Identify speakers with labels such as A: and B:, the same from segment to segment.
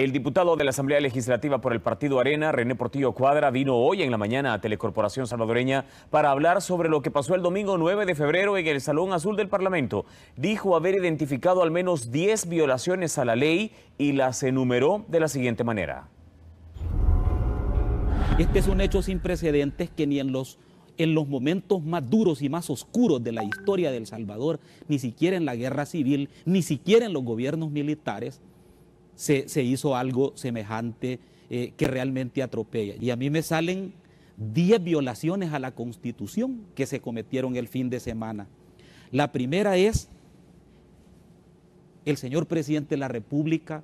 A: El diputado de la Asamblea Legislativa por el Partido Arena, René Portillo Cuadra, vino hoy en la mañana a Telecorporación Salvadoreña para hablar sobre lo que pasó el domingo 9 de febrero en el Salón Azul del Parlamento. Dijo haber identificado al menos 10 violaciones a la ley y las enumeró de la siguiente manera. Este es un hecho sin precedentes que ni en los en los momentos más duros y más oscuros de la historia de Salvador, ni siquiera en la guerra civil, ni siquiera en los gobiernos militares, se, hizo algo semejante eh, que realmente atropella. Y a mí me salen 10 violaciones a la Constitución que se cometieron el fin de semana. La primera es, el señor presidente de la República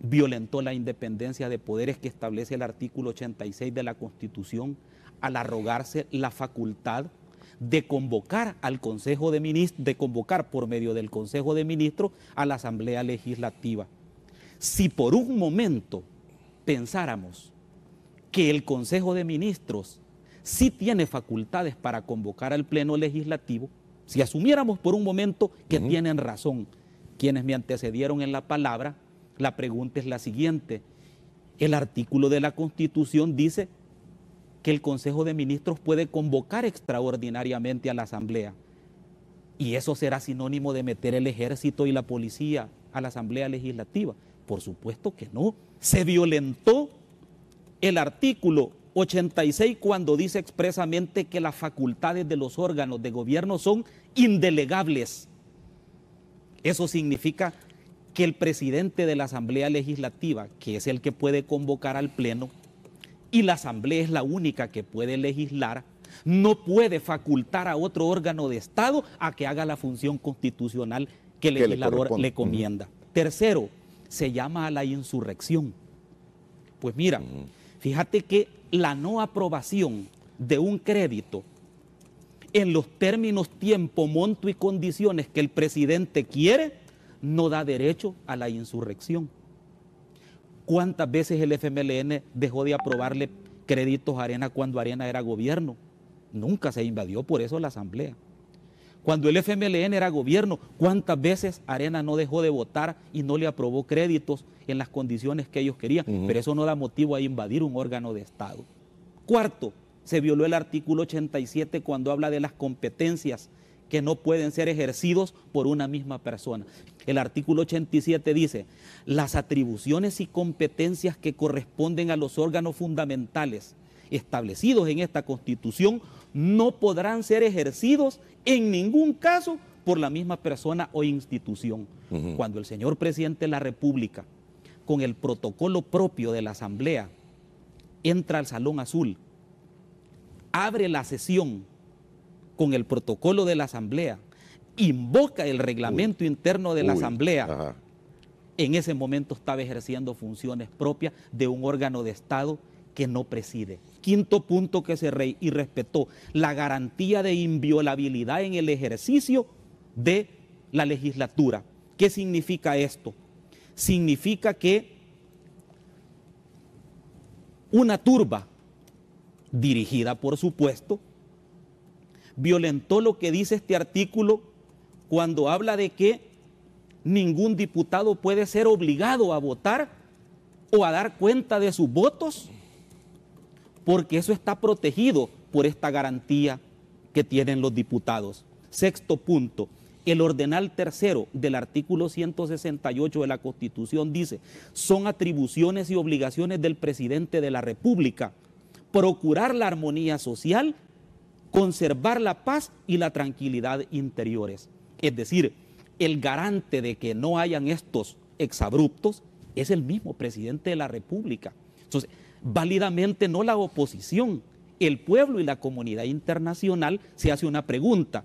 A: violentó la independencia de poderes que establece el artículo 86 de la Constitución al arrogarse la facultad de convocar al Consejo de Ministros, de convocar por medio del Consejo de Ministros a la Asamblea Legislativa. Si por un momento pensáramos que el Consejo de Ministros sí tiene facultades para convocar al Pleno Legislativo, si asumiéramos por un momento que tienen razón quienes me antecedieron en la palabra, la pregunta es la siguiente. El artículo de la Constitución dice que el Consejo de Ministros puede convocar extraordinariamente a la Asamblea. Y eso será sinónimo de meter el ejército y la policía a la Asamblea Legislativa. Por supuesto que no. Se violentó el artículo 86 cuando dice expresamente que las facultades de los órganos de gobierno son indelegables. Eso significa que el presidente de la Asamblea Legislativa, que es el que puede convocar al Pleno, y la Asamblea es la única que puede legislar, no puede facultar a otro órgano de Estado a que haga la función constitucional que el legislador le, comienda. Tercero, se llama a la insurrección. Pues mira, fíjate que la no aprobación de un crédito en los términos, tiempo, monto y condiciones que el presidente quiere, no da derecho a la insurrección. ¿Cuántas veces el FMLN dejó de aprobarle créditos a Arena cuando Arena era gobierno? Nunca se invadió por eso la Asamblea. Cuando el FMLN era gobierno, ¿cuántas veces Arena no dejó de votar y no le aprobó créditos en las condiciones que ellos querían? Pero eso no da motivo a invadir un órgano de Estado. Cuarto, se violó el artículo 87 cuando habla de las competencias que no pueden ser ejercidos por una misma persona. El artículo 87 dice, las atribuciones y competencias que corresponden a los órganos fundamentales establecidos en esta Constitución no podrán ser ejercidos en ningún caso por la misma persona o institución. Cuando el señor presidente de la República, con el protocolo propio de la Asamblea, entra al Salón Azul, abre la sesión con el protocolo de la Asamblea, invoca el reglamento interno de la Asamblea, en ese momento estaba ejerciendo funciones propias de un órgano de Estado que no preside. Quinto punto que se re y respetó, la garantía de inviolabilidad en el ejercicio de la legislatura. ¿Qué significa esto? Significa que una turba, dirigida por supuesto, violentó lo que dice este artículo cuando habla de que ningún diputado puede ser obligado a votar o a dar cuenta de sus votos porque eso está protegido por esta garantía que tienen los diputados. Sexto punto, el ordenal tercero del artículo 168 de la Constitución dice, son atribuciones y obligaciones del presidente de la República procurar la armonía social, conservar la paz y la tranquilidad interiores. Es decir, el garante de que no hayan estos exabruptos es el mismo presidente de la República. Entonces, válidamente no la oposición, el pueblo y la comunidad internacional se hace una pregunta.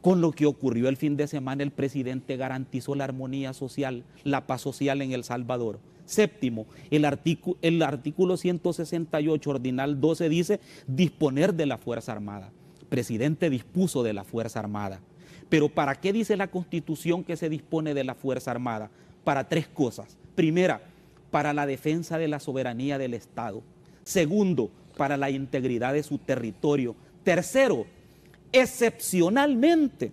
A: Con lo que ocurrió el fin de semana, el presidente garantizó la armonía social, la paz social en El Salvador. Séptimo, el, el artículo 168, ordinal 12, dice disponer de la Fuerza Armada. Presidente dispuso de la Fuerza Armada. Pero ¿para qué dice la Constitución que se dispone de la Fuerza Armada? Para tres cosas. Primera, para la defensa de la soberanía del Estado. Segundo, para la integridad de su territorio. Tercero, excepcionalmente,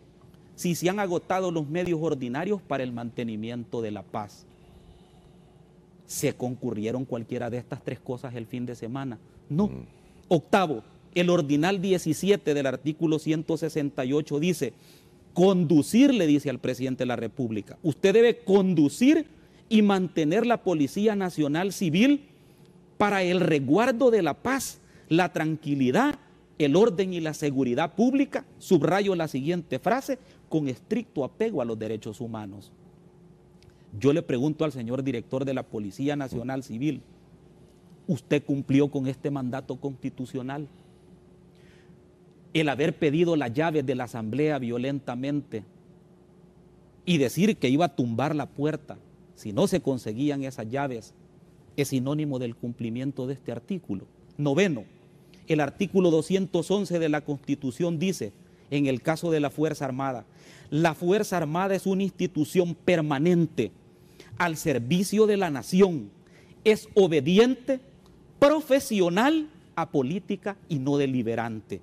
A: si se han agotado los medios ordinarios para el mantenimiento de la paz. ¿Se concurrieron cualquiera de estas tres cosas el fin de semana? No. Mm. Octavo, el ordinal 17 del artículo 168 dice, conducir, le dice al presidente de la República, usted debe conducir y mantener la Policía Nacional Civil para el resguardo de la paz, la tranquilidad, el orden y la seguridad pública, subrayo la siguiente frase, con estricto apego a los derechos humanos. Yo le pregunto al señor director de la Policía Nacional Civil, ¿usted cumplió con este mandato constitucional? El haber pedido la llave de la Asamblea violentamente y decir que iba a tumbar la puerta si no se conseguían esas llaves, es sinónimo del cumplimiento de este artículo. Noveno, el artículo 211 de la Constitución dice, en el caso de la Fuerza Armada, la Fuerza Armada es una institución permanente al servicio de la nación, es obediente, profesional a política y no deliberante.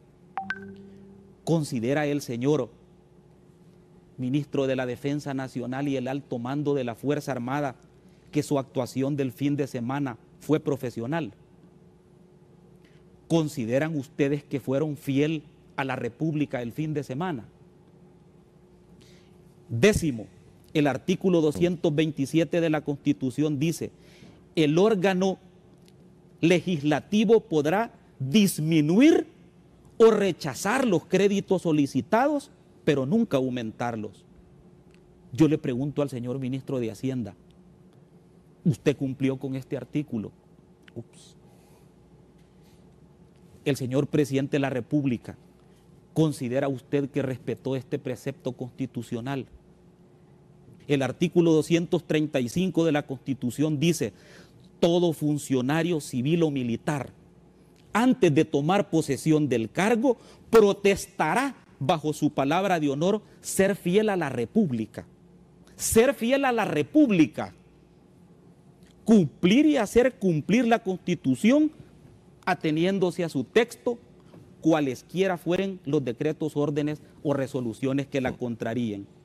A: Considera el Señor ministro de la Defensa Nacional y el alto mando de la Fuerza Armada, que su actuación del fin de semana fue profesional. ¿Consideran ustedes que fueron fiel a la República el fin de semana? Décimo, el artículo 227 de la Constitución dice, el órgano legislativo podrá disminuir o rechazar los créditos solicitados pero nunca aumentarlos. Yo le pregunto al señor ministro de Hacienda, ¿usted cumplió con este artículo? El señor presidente de la República, ¿considera usted que respetó este precepto constitucional? El artículo 235 de la Constitución dice, todo funcionario civil o militar, antes de tomar posesión del cargo, protestará bajo su palabra de honor, ser fiel a la República. Ser fiel a la República. Cumplir y hacer cumplir la Constitución ateniéndose a su texto, cualesquiera fueren los decretos, órdenes o resoluciones que la contraríen.